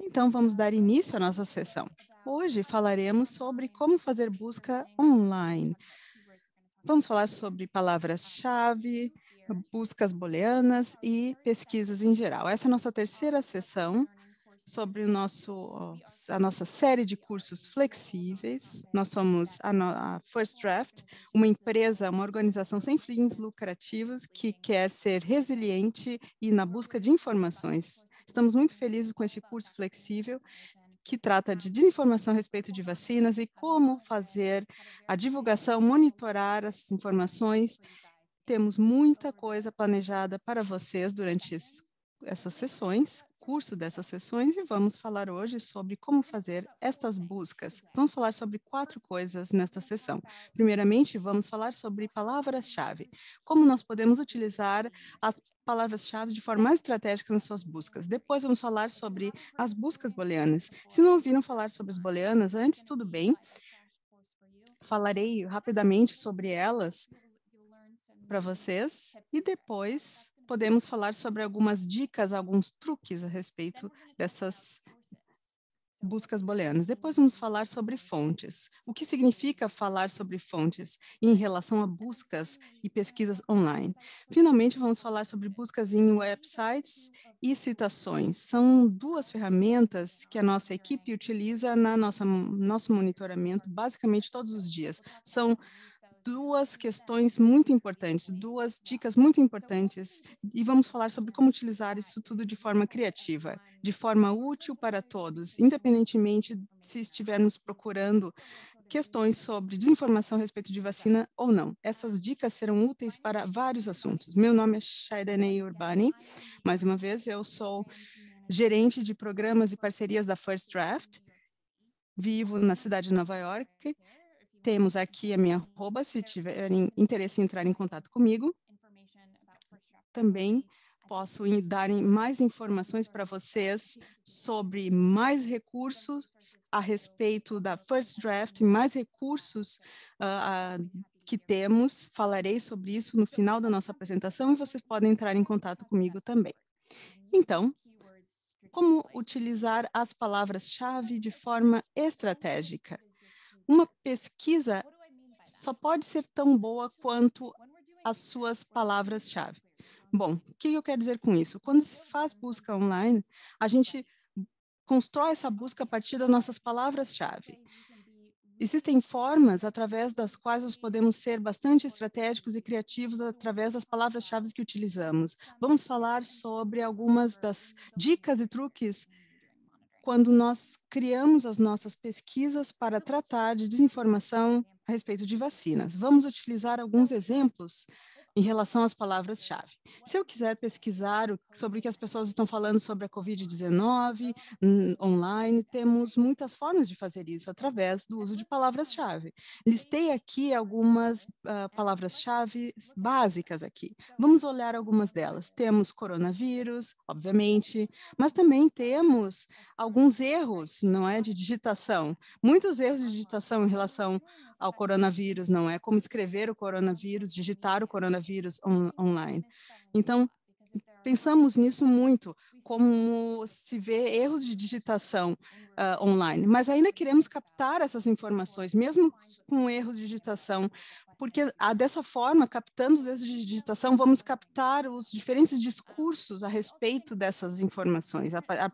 Então, vamos dar início à nossa sessão. Hoje falaremos sobre como fazer busca online. Vamos falar sobre palavras-chave, buscas booleanas e pesquisas em geral. Essa é a nossa terceira sessão sobre o nosso, a nossa série de cursos flexíveis. Nós somos a, a First Draft, uma empresa, uma organização sem fins lucrativos que quer ser resiliente e na busca de informações Estamos muito felizes com este curso flexível que trata de desinformação a respeito de vacinas e como fazer a divulgação, monitorar essas informações. Temos muita coisa planejada para vocês durante esses, essas sessões, curso dessas sessões, e vamos falar hoje sobre como fazer estas buscas. Vamos falar sobre quatro coisas nesta sessão. Primeiramente, vamos falar sobre palavras-chave, como nós podemos utilizar as palavras-chave de forma mais estratégica nas suas buscas. Depois vamos falar sobre as buscas booleanas. Se não ouviram falar sobre as booleanas antes, tudo bem. Falarei rapidamente sobre elas para vocês e depois podemos falar sobre algumas dicas, alguns truques a respeito dessas buscas booleanas. Depois vamos falar sobre fontes. O que significa falar sobre fontes em relação a buscas e pesquisas online? Finalmente, vamos falar sobre buscas em websites e citações. São duas ferramentas que a nossa equipe utiliza na nossa nosso monitoramento basicamente todos os dias. São duas questões muito importantes, duas dicas muito importantes, e vamos falar sobre como utilizar isso tudo de forma criativa, de forma útil para todos, independentemente se estivermos procurando questões sobre desinformação a respeito de vacina ou não. Essas dicas serão úteis para vários assuntos. Meu nome é Shaidanei Urbani, mais uma vez, eu sou gerente de programas e parcerias da First Draft, vivo na cidade de Nova York temos aqui a minha arroba, se tiverem interesse em entrar em contato comigo. Também posso dar mais informações para vocês sobre mais recursos a respeito da First Draft, mais recursos uh, que temos. Falarei sobre isso no final da nossa apresentação e vocês podem entrar em contato comigo também. Então, como utilizar as palavras-chave de forma estratégica? Uma pesquisa só pode ser tão boa quanto as suas palavras-chave. Bom, o que eu quero dizer com isso? Quando se faz busca online, a gente constrói essa busca a partir das nossas palavras-chave. Existem formas através das quais nós podemos ser bastante estratégicos e criativos através das palavras-chave que utilizamos. Vamos falar sobre algumas das dicas e truques quando nós criamos as nossas pesquisas para tratar de desinformação a respeito de vacinas. Vamos utilizar alguns exemplos em relação às palavras-chave. Se eu quiser pesquisar sobre o que as pessoas estão falando sobre a Covid-19 hum, online, temos muitas formas de fazer isso através do uso de palavras-chave. Listei aqui algumas uh, palavras-chave básicas aqui. Vamos olhar algumas delas. Temos coronavírus, obviamente, mas também temos alguns erros, não é, de digitação. Muitos erros de digitação em relação ao coronavírus, não é como escrever o coronavírus, digitar o coronavírus coronavírus on online. Então, pensamos nisso muito, como se vê erros de digitação uh, online, mas ainda queremos captar essas informações, mesmo com erros de digitação porque ah, dessa forma, captando os erros de digitação, vamos captar os diferentes discursos a respeito dessas informações, a, a,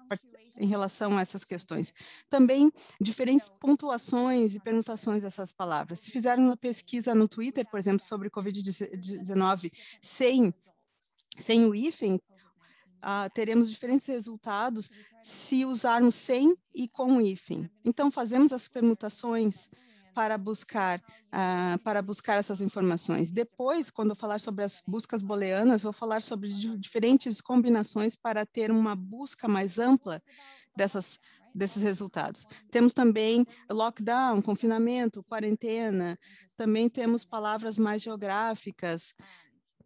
em relação a essas questões. Também diferentes pontuações e permutações dessas palavras. Se fizeram uma pesquisa no Twitter, por exemplo, sobre Covid-19 sem, sem o hífen, Uh, teremos diferentes resultados se usarmos sem e com o hífen. Então, fazemos as permutações para buscar uh, para buscar essas informações. Depois, quando eu falar sobre as buscas booleanas, vou falar sobre diferentes combinações para ter uma busca mais ampla dessas desses resultados. Temos também lockdown, confinamento, quarentena, também temos palavras mais geográficas,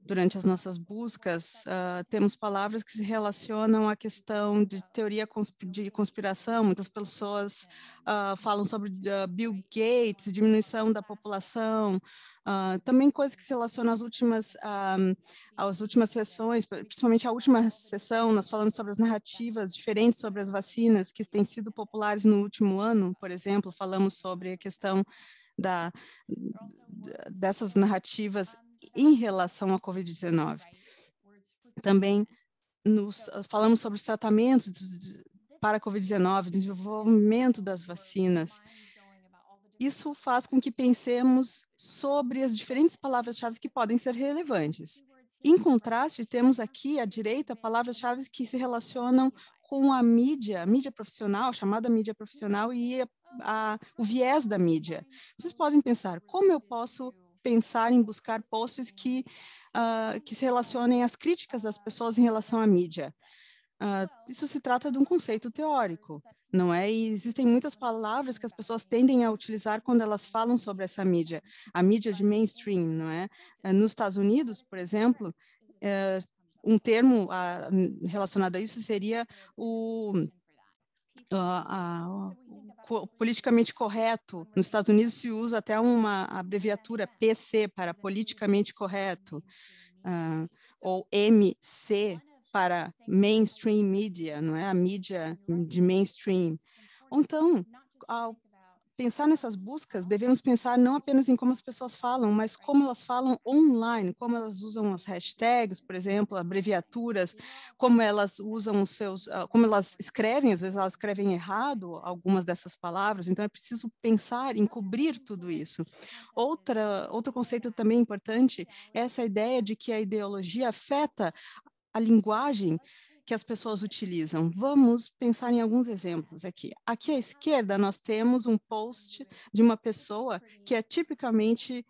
durante as nossas buscas, uh, temos palavras que se relacionam à questão de teoria consp de conspiração. Muitas pessoas uh, falam sobre uh, Bill Gates, diminuição da população, também coisas que se relacionam às últimas, às últimas sessões, principalmente a última sessão, nós falamos sobre as narrativas diferentes sobre as vacinas que têm sido populares no último ano, por exemplo, falamos sobre a questão da, dessas narrativas em relação à Covid-19. Também nos, ah, falamos sobre os tratamentos para a Covid-19, desenvolvimento das vacinas. Isso faz com que pensemos sobre as diferentes palavras-chave que podem ser relevantes. Em contraste, temos aqui à direita palavras-chave que se relacionam com a mídia, a mídia profissional, chamada mídia profissional, e a, a, o viés da mídia. Vocês podem pensar, como eu posso pensar em buscar posts que, uh, que se relacionem às críticas das pessoas em relação à mídia. Uh, isso se trata de um conceito teórico, não é? E existem muitas palavras que as pessoas tendem a utilizar quando elas falam sobre essa mídia, a mídia de mainstream, não é? Uh, nos Estados Unidos, por exemplo, eh, um termo ah, relacionado a isso seria o uh, uh, politicamente correto. Nos Estados Unidos se usa até uma abreviatura PC para politicamente correto, uh, ou MC para mainstream media, não é? A mídia de mainstream. Então, ao pensar nessas buscas, devemos pensar não apenas em como as pessoas falam, mas como elas falam online, como elas usam as hashtags, por exemplo, abreviaturas, como elas usam os seus, ah, como elas escrevem, às vezes elas escrevem errado algumas dessas palavras, então é preciso pensar em cobrir tudo isso. Outra, outro conceito também importante é essa ideia de que a ideologia afeta a linguagem que as pessoas utilizam. Vamos pensar em alguns exemplos aqui. Aqui à esquerda, nós temos um post de uma pessoa que é tipicamente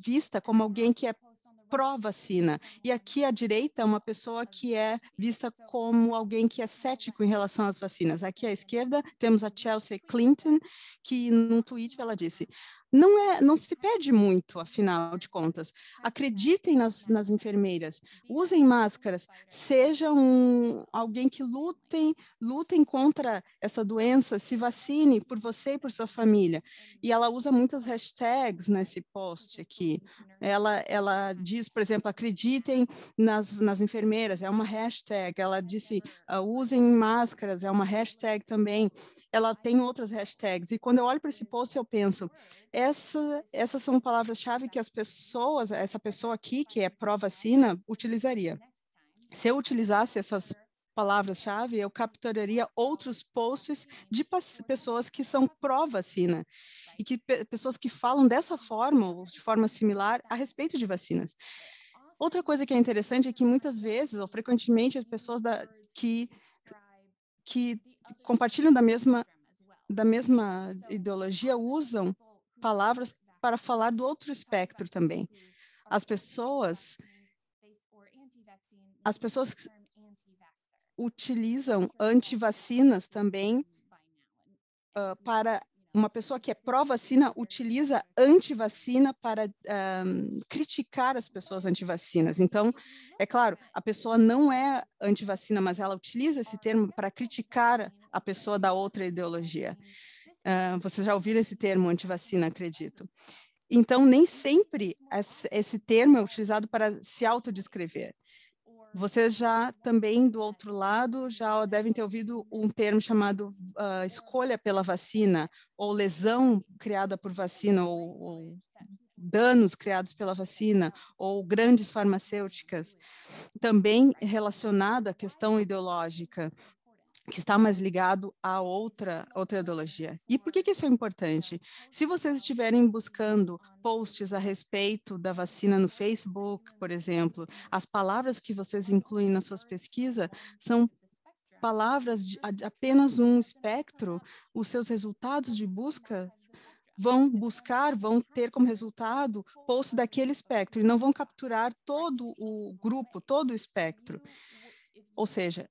vista como alguém que é pró-vacina. E aqui à direita, uma pessoa que é vista como alguém que é cético em relação às vacinas. Aqui à esquerda, temos a Chelsea Clinton, que num tweet ela disse: não, é, não se pede muito, afinal de contas. Acreditem nas, nas enfermeiras, usem máscaras, sejam um, alguém que lutem, lutem contra essa doença, se vacine por você e por sua família. E ela usa muitas hashtags nesse post aqui. Ela, ela diz, por exemplo, acreditem nas, nas enfermeiras, é uma hashtag. Ela disse, uh, usem máscaras, é uma hashtag também. Ela tem outras hashtags. E quando eu olho para esse post, eu penso, é essa, essas são palavras-chave que as pessoas, essa pessoa aqui, que é pró-vacina, utilizaria. Se eu utilizasse essas palavras-chave, eu capturaria outros posts de pessoas que são pró-vacina e que pessoas que falam dessa forma ou de forma similar a respeito de vacinas. Outra coisa que é interessante é que muitas vezes ou frequentemente as pessoas da, que que compartilham da mesma da mesma ideologia usam palavras para falar do outro espectro também. As pessoas, as pessoas utilizam antivacinas também uh, para uma pessoa que é pró-vacina utiliza antivacina para um, ah, criticar as pessoas antivacinas. Então, é claro, a pessoa não é antivacina, mas ela utiliza esse termo para criticar a pessoa da outra ideologia. Uh, ah, vocês já ouviram esse termo antivacina, acredito. Então, nem sempre esse termo é utilizado para se autodescrever. Vocês já também, do outro lado, já devem ter ouvido um termo chamado uh, escolha pela vacina, ou lesão criada por vacina, ou, ou danos criados pela vacina, ou grandes farmacêuticas, também relacionada à questão ideológica que está mais ligado a outra, outra ideologia. E por que, que isso é importante? Se vocês estiverem buscando posts a respeito da vacina no Facebook, por exemplo, as palavras que vocês incluem nas suas pesquisas são palavras de apenas um espectro, os seus resultados de busca vão buscar, vão ter como resultado posts daquele espectro e não vão capturar todo o grupo, todo o espectro. Ou seja,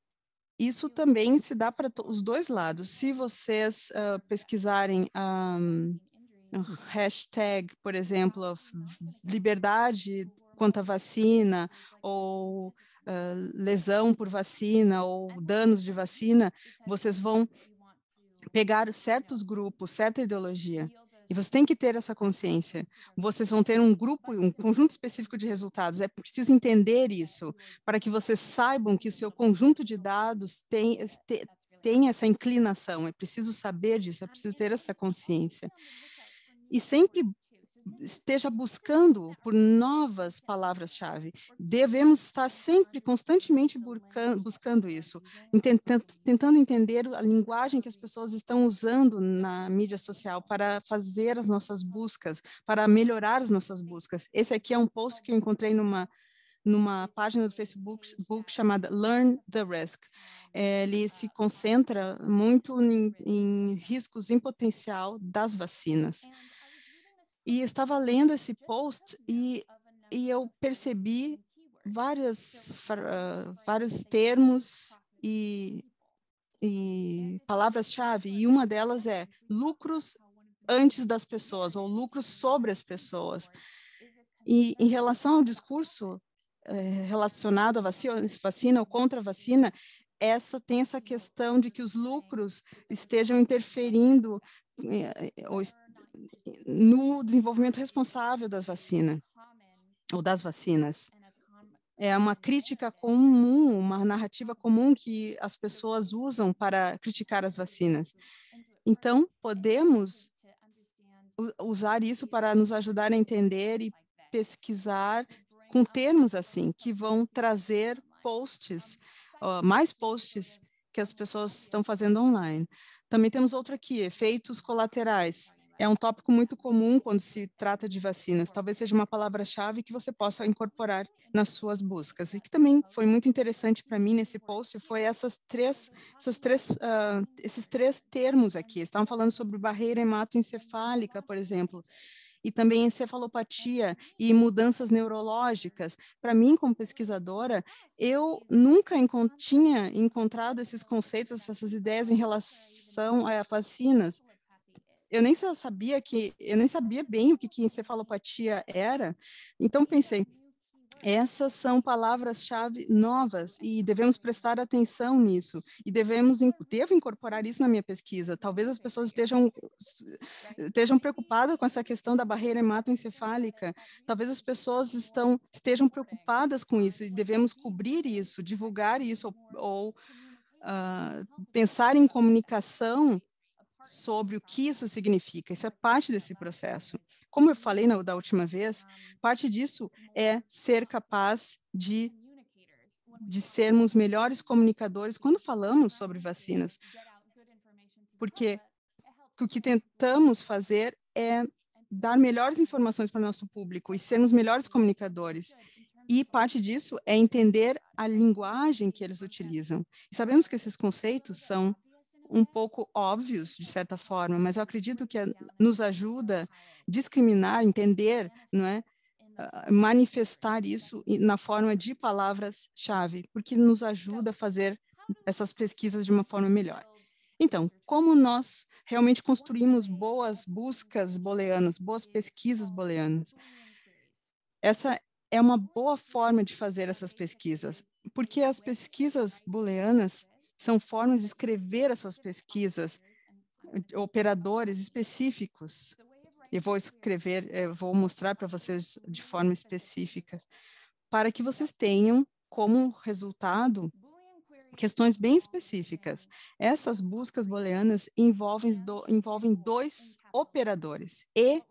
isso também se dá para os dois lados. Se vocês uh, pesquisarem a um, hashtag, por exemplo, liberdade quanto à vacina, ou uh, lesão por vacina, ou danos de vacina, vocês vão pegar certos grupos, certa ideologia. E você tem que ter essa consciência. Vocês vão ter um grupo, um conjunto específico de resultados. É preciso entender isso para que vocês saibam que o seu conjunto de dados tem, tem, tem essa inclinação. É preciso saber disso, é preciso ter essa consciência. E sempre esteja buscando por novas palavras-chave. Devemos estar sempre, constantemente buscando isso, tentando entender a linguagem que as pessoas estão usando na mídia social para fazer as nossas buscas, para melhorar as nossas buscas. Esse aqui é um post que eu encontrei numa numa página do Facebook chamada Learn the Risk. É, ele se concentra muito em, em riscos em potencial das vacinas. E estava lendo esse post e, e eu percebi várias, uh, vários termos e, e palavras-chave, e uma delas é lucros antes das pessoas, ou lucros sobre as pessoas. E em relação ao discurso eh, relacionado à vacina, vacina ou contra a vacina, essa tem essa questão de que os lucros estejam interferindo eh, ou no desenvolvimento responsável das vacinas, ou das vacinas. É uma crítica comum, uma narrativa comum que as pessoas usam para criticar as vacinas. Então, podemos usar isso para nos ajudar a entender e pesquisar com termos assim, que vão trazer posts, mais posts que as pessoas estão fazendo online. Também temos outro aqui, efeitos colaterais é um tópico muito comum quando se trata de vacinas. Talvez seja uma palavra-chave que você possa incorporar nas suas buscas. E que também foi muito interessante para mim nesse post foi essas três, essas três, uh, esses três termos aqui. Estavam falando sobre barreira hematoencefálica, por exemplo e também encefalopatia e mudanças neurológicas. Para mim, como pesquisadora, eu nunca encont tinha encontrado esses conceitos, essas ideias em relação a vacinas eu nem sabia que eu nem sabia bem o que, que encefalopatia era. Então pensei, essas são palavras-chave novas e devemos prestar atenção nisso e devemos devo incorporar isso na minha pesquisa. Talvez as pessoas estejam estejam preocupadas com essa questão da barreira hematoencefálica. Talvez as pessoas estão estejam preocupadas com isso e devemos cobrir isso, divulgar isso ou, ou uh, pensar em comunicação sobre o que isso significa. Isso é parte desse processo. Como eu falei na, da última vez, parte disso é ser capaz de de sermos melhores comunicadores quando falamos sobre vacinas. Porque o que tentamos fazer é dar melhores informações para o nosso público e sermos melhores comunicadores. E parte disso é entender a linguagem que eles utilizam. E sabemos que esses conceitos são um pouco óbvios, de certa forma, mas eu acredito que é nos ajuda discriminar, entender, não é? Ah, manifestar isso na forma de palavras-chave, porque nos ajuda a então, fazer essas pesquisas de uma forma melhor. Então, como nós realmente construímos boas buscas booleanas, boas pesquisas booleanas? Essa é uma boa forma de fazer essas pesquisas, porque as pesquisas booleanas são formas de escrever as suas pesquisas, eh, operadores específicos. Eu vou escrever, eu eh, vou mostrar para vocês de forma específica, para que vocês tenham como resultado questões bem específicas. Essas buscas booleanas envolvem, do, envolvem dois operadores, e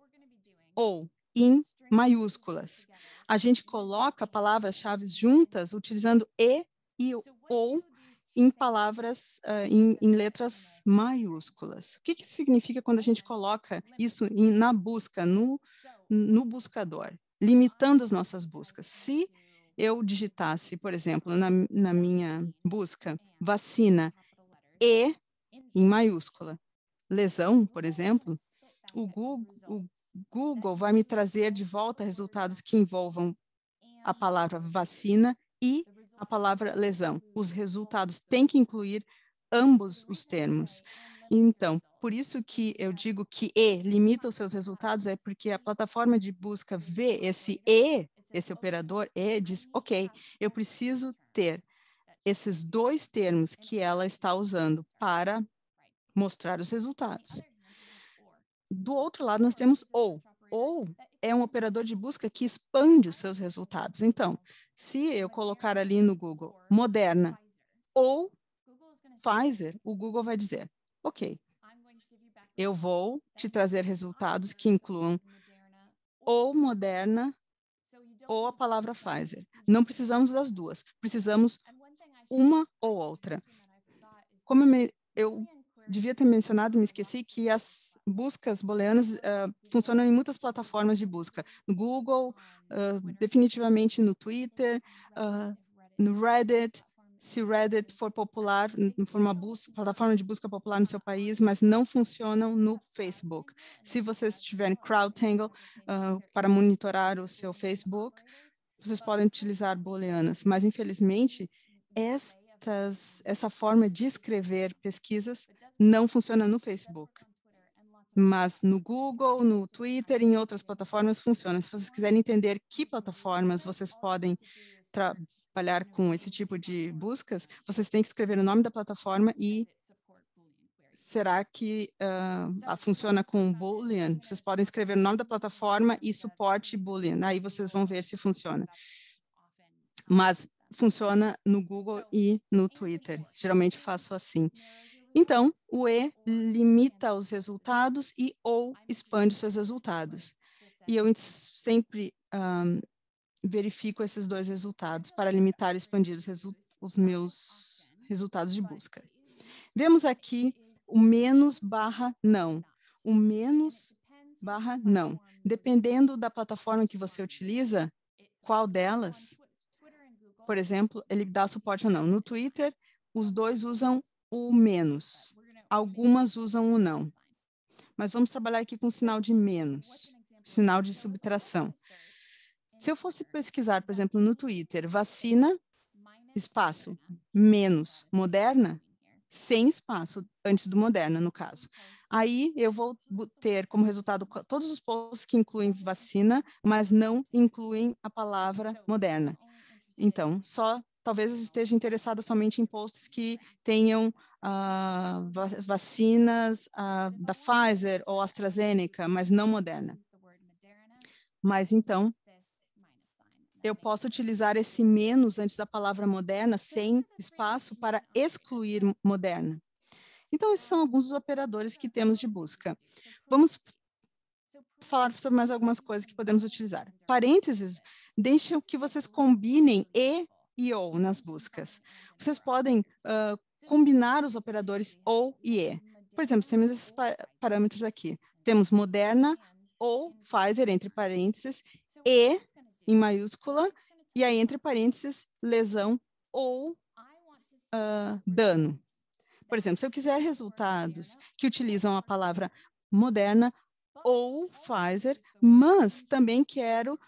ou in maiúsculas. A gente coloca palavras-chave juntas utilizando e e ou em palavras, uh, em, em, letras maiúsculas. O que, que significa quando a gente coloca isso em, na busca, no, no buscador, limitando as nossas buscas? Se eu digitasse, por exemplo, na, na minha busca, vacina e em maiúscula, lesão, por exemplo, o Google, o Google vai me trazer de volta resultados que envolvam a palavra vacina e a palavra lesão. Os resultados têm que incluir ambos os termos. Então, por isso que eu digo que E limita os seus resultados, é porque a plataforma de busca vê esse E, esse operador E, diz, ok, eu preciso ter esses dois termos que ela está usando para mostrar os resultados. Do outro lado, nós temos ou, ou é, é um operador de busca que expande os seus resultados. Então, se eu é colocar ali no Google Moderna ou Pfizer, o Google vai dizer: ok, eu vou te trazer resultados que incluam ou Moderna ou a palavra Pfizer. Não precisamos das duas, precisamos uma ou outra. Como eu, me, eu devia ter mencionado, me esqueci, que as buscas booleanas uh, funcionam em muitas plataformas de busca. No Google, uh, definitivamente no Twitter, uh, no Reddit, se Reddit for popular, for uma busca, plataforma de busca popular no seu país, mas não funcionam no Facebook. Se vocês tiverem CrowdTangle uh, para monitorar o seu Facebook, vocês podem utilizar booleanas, mas infelizmente esta essa forma de escrever pesquisas não funciona no Facebook. Mas no Google, no Twitter, em outras plataformas funciona. Se vocês quiserem entender que plataformas vocês podem trabalhar com esse tipo de buscas, vocês têm que escrever o nome da plataforma e será que uh, funciona com Boolean? Vocês podem escrever o nome da plataforma e suporte Boolean. Aí vocês vão ver se funciona. Mas funciona no Google então, e no Twitter. Geralmente faço assim. Então, o E limita os resultados e ou expande seus resultados. E eu sempre um, verifico esses dois resultados para limitar e expandir os, os meus resultados de busca. Vemos aqui o menos barra não. O menos barra não. Dependendo da plataforma que você utiliza, qual delas, por exemplo, ele dá suporte ou não. No Twitter, os dois usam o menos. Algumas usam o não. Mas vamos trabalhar aqui com o sinal de menos, sinal de subtração. Se eu fosse pesquisar, por exemplo, no Twitter, vacina, espaço, menos, moderna, sem espaço, antes do moderna, no caso. Aí eu vou ter como resultado todos os posts que incluem vacina, mas não incluem a palavra moderna. Então, só talvez esteja interessada somente em posts que tenham uh, vacinas uh, da Pfizer ou AstraZeneca, mas não Moderna. Mas então, eu posso utilizar esse menos antes da palavra moderna, sem espaço, para excluir moderna. Então, esses são alguns dos operadores que temos de busca. Vamos falar sobre mais algumas coisas que podemos utilizar. Parênteses, deixem que vocês combinem e e ou nas buscas. Vocês podem uh, combinar os operadores ou e e. Por exemplo, temos esses pa parâmetros aqui. Temos Moderna ou Pfizer, entre parênteses, e em maiúscula, e aí entre parênteses, lesão ou uh, dano. Por exemplo, se eu quiser resultados que utilizam a palavra moderna ou Pfizer, mas também quero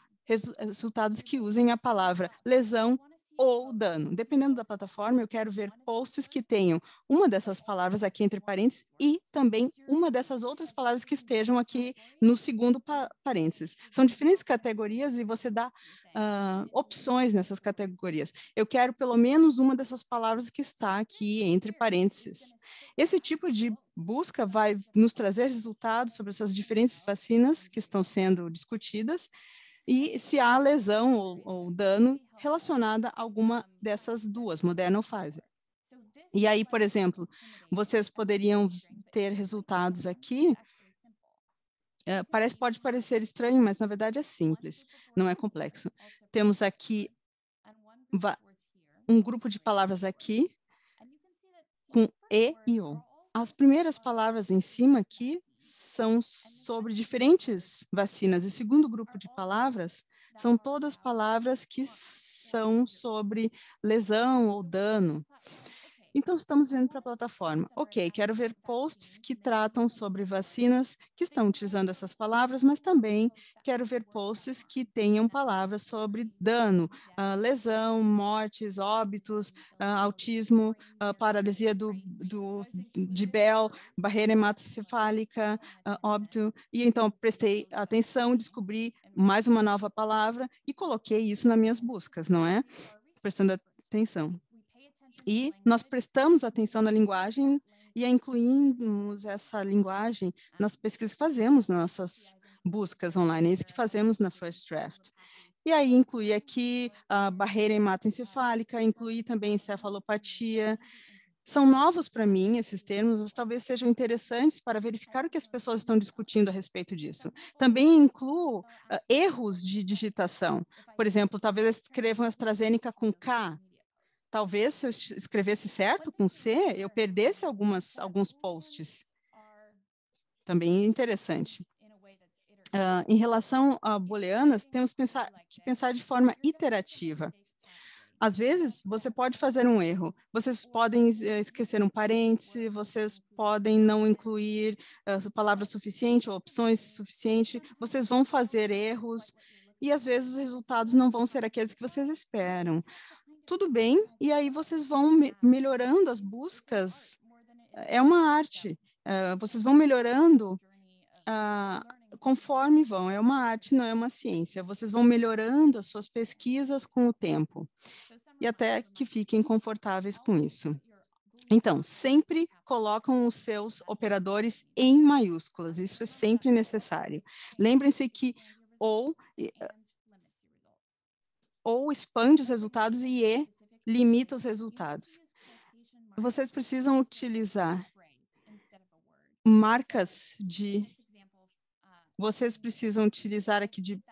resultados que usem a palavra lesão ou dano. Dependendo da plataforma, eu quero ver posts que tenham uma dessas palavras aqui entre parênteses e também uma dessas outras palavras que estejam aqui no segundo pa parênteses. São diferentes categorias e você dá uh, opções nessas categorias. Eu quero pelo menos uma dessas palavras que está aqui entre parênteses. Esse tipo de busca vai nos trazer resultados sobre essas diferentes vacinas que estão sendo discutidas e se há lesão ou, ou dano relacionada a alguma dessas duas, Moderna ou Pfizer. E aí, por exemplo, né, vocês poderiam ter né, resultados aqui. É, é parece, pode parecer estranho, mas na verdade é simples, não é complexo. Temos aqui um grupo de palavras aqui com E e O. As primeiras palavras em cima aqui são sobre diferentes vacinas. O segundo grupo de palavras são todas palavras que são sobre lesão ou dano. Então, estamos indo para a plataforma. Ok, quero ver posts que tratam sobre vacinas, que estão utilizando essas palavras, mas também quero ver posts que tenham palavras sobre dano, uh, lesão, mortes, óbitos, uh, autismo, uh, paralisia do, do, de Bell, barreira hematocefálica, óbito. E então, prestei atenção, descobri mais uma nova palavra e coloquei isso nas minhas buscas, não é? Prestando atenção. E nós prestamos atenção na linguagem e incluímos essa linguagem nas pesquisas que fazemos, nas nossas buscas online, é isso que fazemos na First Draft. E aí incluir aqui a barreira hematoencefálica, incluir também encefalopatia. São novos para mim esses termos, mas talvez sejam interessantes para verificar o que as pessoas estão discutindo a respeito disso. Também incluo uh, erros de digitação. Por exemplo, talvez escrevam AstraZeneca com K talvez se eu escrevesse certo com C, eu perdesse algumas, alguns posts. Também interessante. Uh, em relação a booleanas, temos pensar, que pensar de forma iterativa. Às vezes, você pode fazer um erro. Vocês podem eh, esquecer um parêntese, vocês podem não incluir uh, palavra suficiente ou opções suficiente. Vocês vão fazer erros e, às vezes, os resultados não vão ser aqueles que vocês esperam tudo bem, e aí vocês vão me melhorando as buscas. É uma arte, uh, vocês vão melhorando uh, conforme vão. É uma arte, não é uma ciência. Vocês vão melhorando as suas pesquisas com o tempo e até que fiquem confortáveis com isso. Então, sempre colocam os seus operadores em maiúsculas, isso é sempre necessário. Lembrem-se que ou ou expande os resultados e E limita os resultados. Vocês precisam utilizar marcas de. Vocês precisam utilizar aqui de.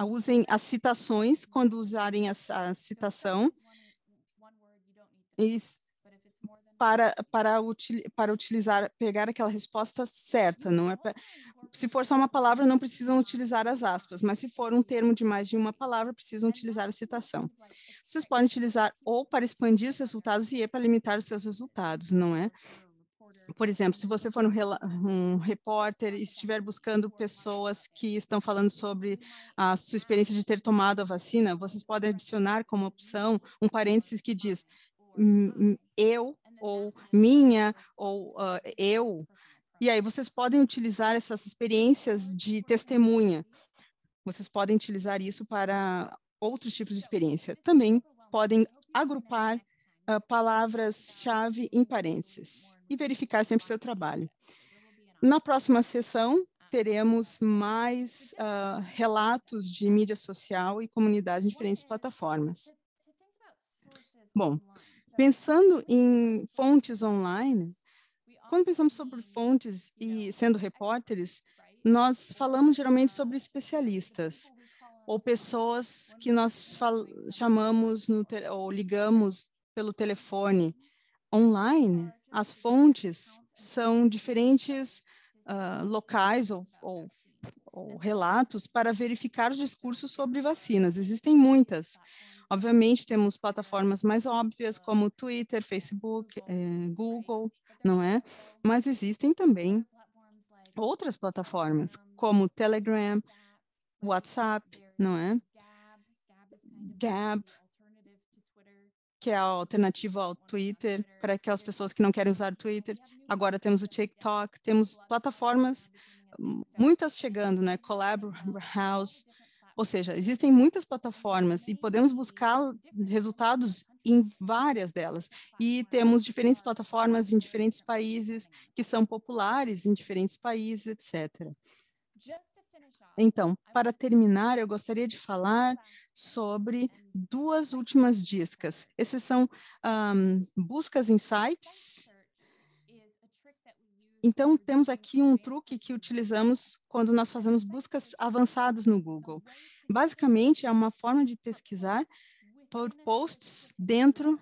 Usem as citações quando usarem a, a citação. E para, para, util, para utilizar, pegar aquela resposta certa, não é? Uhum. Pra, se for só uma palavra, não precisam utilizar as aspas, mas se for um termo de mais de uma palavra, precisam utilizar a citação. Vocês podem utilizar ou para expandir os resultados e para limitar os seus resultados, não é? Por exemplo, se você for um, um, repórter e estiver buscando pessoas que estão falando sobre a sua experiência de ter tomado a vacina, vocês podem adicionar como opção um parênteses que diz hum, hum, eu né, ou minha, ou uh, eu. E aí uhum. vocês podem utilizar essas experiências de testemunha. Vocês podem utilizar isso para outros tipos de experiência. Também podem agrupar uh, palavras-chave em parênteses e verificar sempre o seu trabalho. Na próxima sessão, teremos mais uh, relatos de mídia social e comunidades em diferentes plataformas. Bom, Pensando em fontes online, quando pensamos sobre fontes e sendo repórteres, nós falamos geralmente sobre especialistas ou pessoas que nós chamamos ou ligamos pelo telefone. Online, as fontes são diferentes uh, locais ou, ou, ou relatos para verificar os discursos sobre vacinas. Existem muitas. Obviamente, temos plataformas mais óbvias como Twitter, Facebook, eh, Google, não é? Mas existem também outras plataformas, como Telegram, WhatsApp, não é? Gab, que é a alternativa ao Twitter, para aquelas pessoas que não querem usar Twitter. Agora temos o TikTok, temos plataformas, hum, muitas chegando, né? Collab House, ou seja, existem muitas plataformas e podemos buscar resultados em várias delas. E temos diferentes plataformas em diferentes países que são populares em diferentes países, etc. Então, para terminar, eu gostaria de falar sobre duas últimas discas Esses são um, buscas em sites então, temos aqui um truque que utilizamos quando nós fazemos buscas avançadas no Google. Basicamente, é uma forma de pesquisar por posts dentro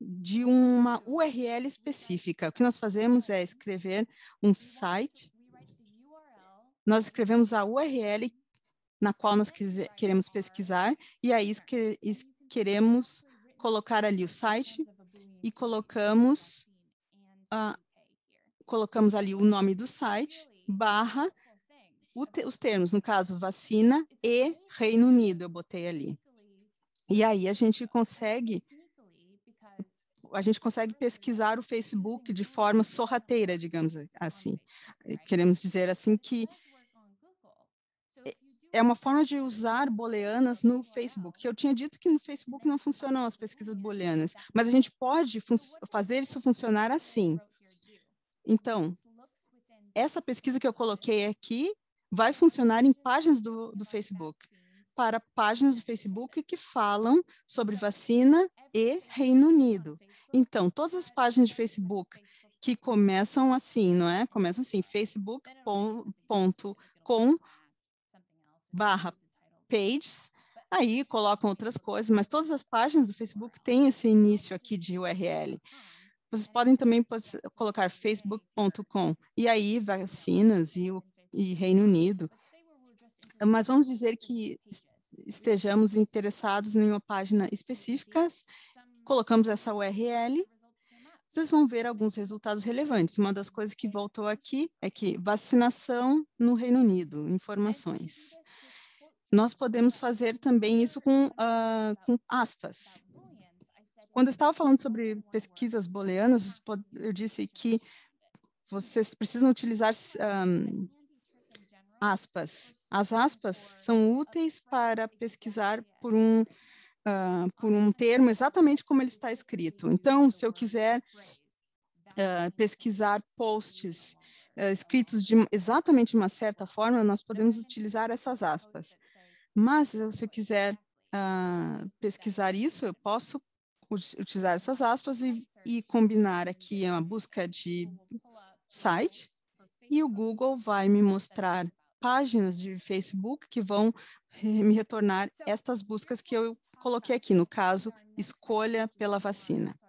de uma URL específica. O que nós fazemos é escrever um site, nós escrevemos a URL na qual nós queremos pesquisar, e aí queremos colocar ali o site e colocamos colocamos ali o nome do site, barra te, os termos, no caso, vacina e Reino Unido, eu botei ali. E aí a gente consegue a gente consegue pesquisar o Facebook de forma sorrateira, digamos assim. Queremos dizer assim que é uma forma de usar booleanas no Facebook. Eu tinha dito que no Facebook não funcionam as pesquisas booleanas, mas a gente pode fazer isso funcionar assim. Então, essa pesquisa que eu coloquei aqui vai funcionar em páginas do, do Facebook, para páginas do Facebook que falam sobre vacina e Reino Unido. Então, todas as páginas de Facebook que começam assim, não é? Começam assim, facebook.com barra pages, aí colocam outras coisas, mas todas as páginas do Facebook têm esse início aqui de URL. Vocês podem também colocar facebook.com e aí vacinas e, o, e Reino Unido. Mas vamos dizer que estejamos interessados em uma página específica, colocamos essa URL vocês vão ver alguns resultados relevantes. Uma das coisas que voltou aqui é que vacinação no Reino Unido, informações. Nós podemos fazer também isso com, uh, com aspas. Quando eu estava falando sobre pesquisas booleanas, eu disse que vocês precisam utilizar um, aspas. As aspas são úteis para pesquisar por um, uh, por um termo exatamente como ele está escrito. Então, se eu quiser uh, pesquisar posts uh, escritos de exatamente de uma certa forma, nós podemos utilizar essas aspas. Mas, se eu quiser pesquisar isso, eu posso utilizar essas aspas e, e combinar aqui uma busca de site e o Google vai me mostrar páginas de Facebook que vão me retornar então, estas buscas que eu coloquei aqui, no caso, escolha pela vacina.